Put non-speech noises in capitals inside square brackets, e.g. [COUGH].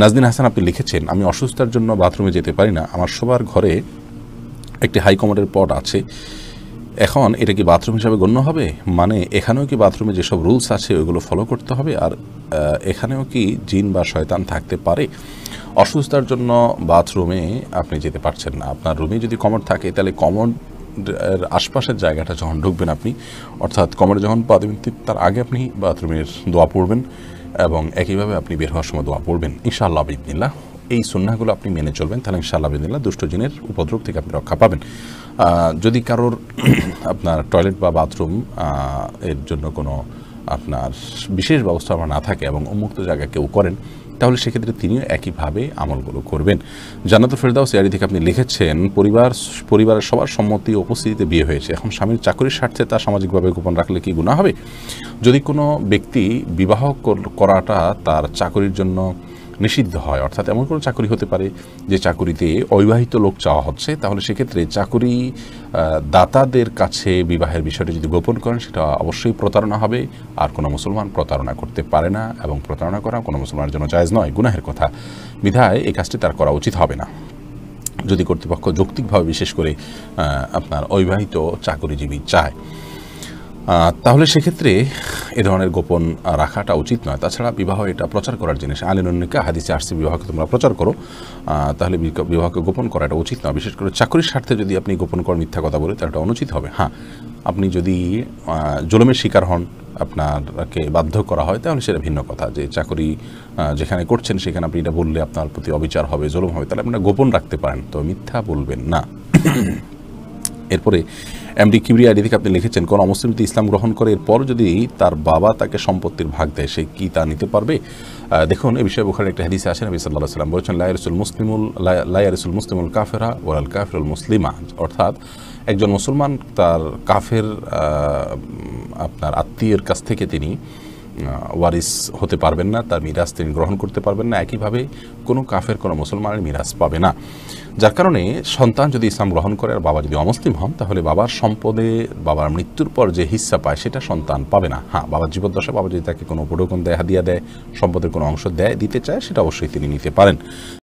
নাজদিন হাসান আপনি লিখেছেন আমি অসুস্থার জন্য বাথরুমে যেতে পারি না আমার সবার ঘরে একটি হাইকমান্ডের পট আছে এখন এটা কি বাথরুম হিসাবে গণ্য হবে মানে এখানেও কি বাথরুমে যেসব রুলস আছে ওইগুলো ফলো করতে হবে আর এখানেও কি জিন বা শয়তান থাকতে পারে অসুস্থার জন্য বাথরুমে আপনি যেতে পারছেন না আপনার রুমে যদি কমর থাকে তাহলে কমর আশপাশের জায়গাটা যখন ঢুকবেন আপনি অর্থাৎ কমরে যখন পা তার আগে আপনি বাথরুমের দোয়া পড়বেন এবং একইভাবে আপনি বের হওয়ার সময় দোয়া পড়বেন ইনশাআল্লাহ আবিদিল্লাহ এই সুন্নাগুলো আপনি মেনে চলবেন তাহলে ইনশাআল্লাহ আবিদিল্লাহ দুষ্টজিনের উপদ্রব থেকে আপনি রক্ষা পাবেন যদি কারোর [CLEARS THROAT] আপনার টয়লেট বা বাথরুম এর জন্য কোনো আপনার বিশেষ ব্যবস্থাপনা না থাকে এবং উন্মুক্ত জায়গা কেউ করেন তাহলে সেক্ষেত্রে তিনিও একইভাবে আমলগুলো করবেন জান্নাতুল ফেরদাউস ইয়ারি থেকে আপনি লিখেছেন পরিবার পরিবারের সবার সম্মতি উপস্থিতিতে বিয়ে হয়েছে এখন স্বামীর চাকরির স্বার্থে তা সামাজিকভাবে গোপন রাখলে কি গুণা হবে যদি কোনো ব্যক্তি বিবাহ করাটা তার চাকরির জন্য নিষিদ্ধ হয় অর্থাৎ এমন কোনো চাকরি হতে পারে যে চাকুরিতে অবিবাহিত লোক চাওয়া হচ্ছে তাহলে সেক্ষেত্রে চাকুরি দাতাদের কাছে বিবাহের বিষয়টি যদি গোপন করেন সেটা অবশ্যই প্রতারণা হবে আর কোনো মুসলমান প্রতারণা করতে পারে না এবং প্রতারণা করা কোনো মুসলমানের জন্য জায়জ নয় গুনাহের কথা বিধায় এই কাজটি তার করা উচিত হবে না যদি কর্তৃপক্ষ যৌক্তিকভাবে বিশেষ করে আপনার অবিবাহিত চাকরিজীবী চায় তাহলে সেক্ষেত্রে এ ধরনের গোপন রাখাটা উচিত নয় তাছাড়া বিবাহ এটা প্রচার করার জিনিস আলিনুন্নিকা হাদিসে আসছে বিবাহকে তোমরা প্রচার করো তাহলে বিবাহকে গোপন করা এটা উচিত নয় বিশেষ করে চাকরির স্বার্থে যদি আপনি গোপন করার মিথ্যা কথা বলে তাহলে এটা অনুচিত হবে হ্যাঁ আপনি যদি জলমের শিকার হন আপনারকে বাধ্য করা হয় তাহলে সেটা ভিন্ন কথা যে চাকরি যেখানে করছেন সেখানে আপনি এটা বললে আপনার প্রতি অবিচার হবে জলম হবে তাহলে আপনারা গোপন রাখতে পারেন তো মিথ্যা বলবেন না এরপরে এমডি কিবরিয়া আইডি থেকে আপনি লিখেছেন কোন অমুসলিম যদি ইসলাম গ্রহণ করে এরপর যদি তার বাবা তাকে সম্পত্তির ভাগ দেয় সে কি তা নিতে পারবে দেখুন এ বিষয়ে বোখারের একটা হাদিসে আসেন নবী সাল্লাহ সাল্লাম বলেছেন লাইয়ারসুল মুসলিমুল লাইয়ারসুল মুসলিমুল কাফেরা ওয়াল কাফরুল মুসলিমা অর্থাৎ একজন মুসলমান তার কাফের আপনার আত্মীয়ের কাছ থেকে তিনি ওয়ারিস হতে পারবেন না তার মিরাজ তিনি গ্রহণ করতে পারবেন না একইভাবে কোনো কাফের কোনো মুসলমানের মিরাজ পাবে না যার কারণে সন্তান যদি ইসলাম গ্রহণ করে আর বাবা যদি অমুসলিম হন তাহলে বাবার সম্পদে বাবার মৃত্যুর পর যে হিস্সা পায় সেটা সন্তান পাবে না হ্যাঁ বাবার জীবদ্দশা বাবা যদি তাকে কোনো উপঢৌকন দেয় হাদিয়া দেয় সম্পদের কোনো অংশ দেয় দিতে চায় সেটা অবশ্যই তিনি নিতে পারেন